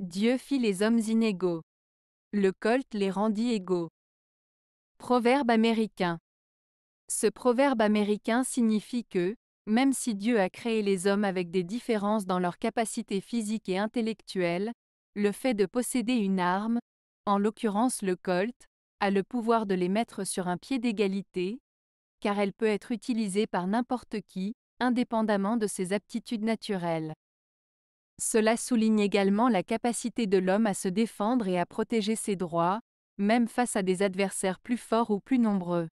Dieu fit les hommes inégaux. Le colt les rendit égaux. Proverbe américain. Ce proverbe américain signifie que, même si Dieu a créé les hommes avec des différences dans leurs capacités physiques et intellectuelles, le fait de posséder une arme, en l'occurrence le colt, a le pouvoir de les mettre sur un pied d'égalité, car elle peut être utilisée par n'importe qui, indépendamment de ses aptitudes naturelles. Cela souligne également la capacité de l'homme à se défendre et à protéger ses droits, même face à des adversaires plus forts ou plus nombreux.